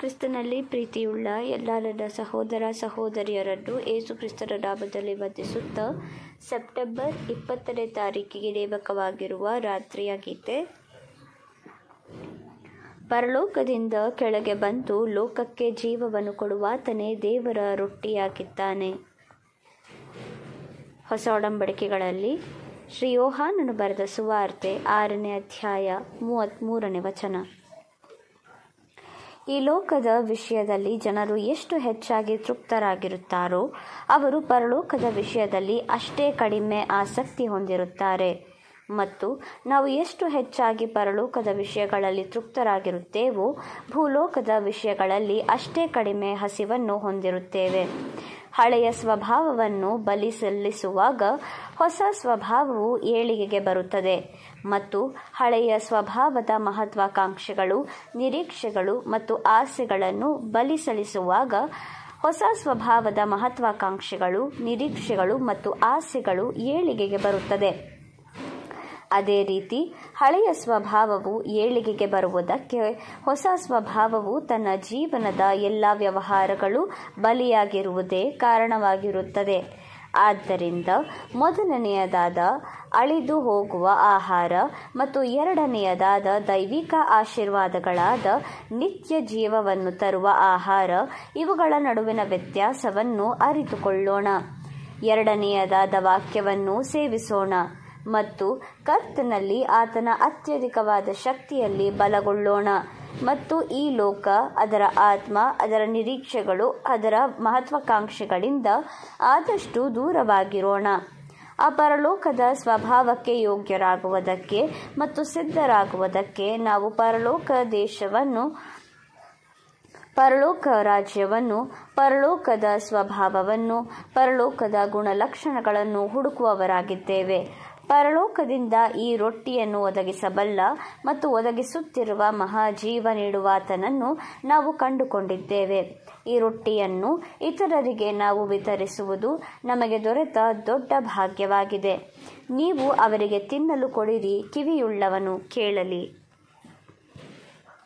ಕ್ರಿಸ್ತನಲ್ಲಿ ಪ್ರೀತಿಯುಳ್ಳ ಎಲ್ಲ ನನ್ನ ಸಹೋದರ ಸಹೋದರಿಯರನ್ನು ಏಸು ಕ್ರಿಸ್ತನ ನಾಮದಲ್ಲಿ ವಂದಿಸುತ್ತಾ ಸೆಪ್ಟೆಂಬರ್ ಇಪ್ಪತ್ತನೇ ತಾರೀಕಿಗೆ ನೇಮಕವಾಗಿರುವ ರಾತ್ರಿಯ ಗೀತೆ ಪರಲೋಕದಿಂದ ಕೆಳಗೆ ಬಂದು ಲೋಕಕ್ಕೆ ಜೀವವನ್ನು ಕೊಡುವಾತನೇ ದೇವರ ರೊಟ್ಟಿಯಾಗಿದ್ದಾನೆ ಹೊಸ ಒಡಂಬಡಿಕೆಗಳಲ್ಲಿ ಶ್ರೀ ಯೋಹಾನನು ಬರೆದ ಸುವಾರ್ತೆ ಆರನೇ ಅಧ್ಯಾಯ ಮೂರನೇ ವಚನ ಈ ಲೋಕದ ವಿಷಯದಲ್ಲಿ ಜನರು ಎಷ್ಟು ಹೆಚ್ಚಾಗಿ ತೃಪ್ತರಾಗಿರುತ್ತಾರೋ ಅವರು ಪರಲೋಕದ ವಿಷಯದಲ್ಲಿ ಅಷ್ಟೇ ಕಡಿಮೆ ಆಸಕ್ತಿ ಹೊಂದಿರುತ್ತಾರೆ ಮತ್ತು ನಾವು ಎಷ್ಟು ಹೆಚ್ಚಾಗಿ ಪರಲೋಕದ ವಿಷಯಗಳಲ್ಲಿ ತೃಪ್ತರಾಗಿರುತ್ತೇವೋ ಭೂಲೋಕದ ವಿಷಯಗಳಲ್ಲಿ ಅಷ್ಟೇ ಕಡಿಮೆ ಹಸಿವನ್ನು ಹೊಂದಿರುತ್ತೇವೆ ಹಳೆಯ ಸ್ವಭಾವವನ್ನು ಬಲಿ ಸಲ್ಲಿಸುವಾಗ ಹೊಸ ಸ್ವಭಾವವು ಏಳಿಗೆಗೆ ಬರುತ್ತದೆ ಮತ್ತು ಹಳೆಯ ಸ್ವಭಾವದ ಮಹತ್ವಾಕಾಂಕ್ಷೆಗಳು ನಿರೀಕ್ಷೆಗಳು ಮತ್ತು ಆಸೆಗಳನ್ನು ಬಲಿ ಸಲ್ಲಿಸುವಾಗ ಹೊಸ ಸ್ವಭಾವದ ಮಹತ್ವಾಕಾಂಕ್ಷೆಗಳು ನಿರೀಕ್ಷೆಗಳು ಮತ್ತು ಆಸೆಗಳು ಏಳಿಗೆಗೆ ಬರುತ್ತದೆ ಅದೇ ರೀತಿ ಹಳೆಯ ಸ್ವಭಾವವು ಏಳಿಗೆಗೆ ಬರುವುದಕ್ಕೆ ಹೊಸ ಸ್ವಭಾವವು ತನ್ನ ಜೀವನದ ಎಲ್ಲ ವ್ಯವಹಾರಗಳು ಬಲಿಯಾಗಿರುವುದೇ ಕಾರಣವಾಗಿರುತ್ತದೆ ಆದ್ದರಿಂದ ಮೊದಲನೆಯದಾದ ಅಳಿದು ಹೋಗುವ ಆಹಾರ ಮತ್ತು ಎರಡನೆಯದಾದ ದೈವಿಕ ಆಶೀರ್ವಾದಗಳಾದ ನಿತ್ಯ ಜೀವವನ್ನು ತರುವ ಆಹಾರ ಇವುಗಳ ನಡುವಿನ ವ್ಯತ್ಯಾಸವನ್ನು ಅರಿತುಕೊಳ್ಳೋಣ ಎರಡನೆಯದಾದ ವಾಕ್ಯವನ್ನು ಸೇವಿಸೋಣ ಮತ್ತು ಕರ್ತನಲ್ಲಿ ಆತನ ಅತ್ಯಧಿಕವಾದ ಶಕ್ತಿಯಲ್ಲಿ ಬಲಗೊಳ್ಳೋಣ ಮತ್ತು ಈ ಲೋಕ ಅದರ ಆತ್ಮ ಅದರ ನಿರೀಕ್ಷೆಗಳು ಅದರ ಮಹತ್ವಾಕಾಂಕ್ಷೆಗಳಿಂದ ಆದಷ್ಟು ದೂರವಾಗಿರೋಣ ಆ ಪರಲೋಕದ ಸ್ವಭಾವಕ್ಕೆ ಯೋಗ್ಯರಾಗುವುದಕ್ಕೆ ಮತ್ತು ಸಿದ್ಧರಾಗುವುದಕ್ಕೆ ನಾವು ಪರಲೋಕ ದೇಶವನ್ನು ಪರಲೋಕ ರಾಜ್ಯವನ್ನು ಪರಲೋಕದ ಸ್ವಭಾವವನ್ನು ಪರಲೋಕದ ಗುಣಲಕ್ಷಣಗಳನ್ನು ಹುಡುಕುವವರಾಗಿದ್ದೇವೆ ಪರಲೋಕದಿಂದ ಈ ರೊಟ್ಟಿಯನ್ನು ಒದಗಿಸಬಲ್ಲ ಮತ್ತು ಒದಗಿಸುತ್ತಿರುವ ಮಹಾಜೀವ ನೀಡುವಾತನನ್ನು ನಾವು ಕಂಡುಕೊಂಡಿದ್ದೇವೆ ಈ ರೊಟ್ಟಿಯನ್ನು ಇತರರಿಗೆ ನಾವು ವಿತರಿಸುವುದು ನಮಗೆ ದೊರೆತ ದೊಡ್ಡ ಭಾಗ್ಯವಾಗಿದೆ ನೀವು ಅವರಿಗೆ ತಿನ್ನಲು ಕೊಡಿರಿ ಕಿವಿಯುಳ್ಳವನು ಕೇಳಲಿ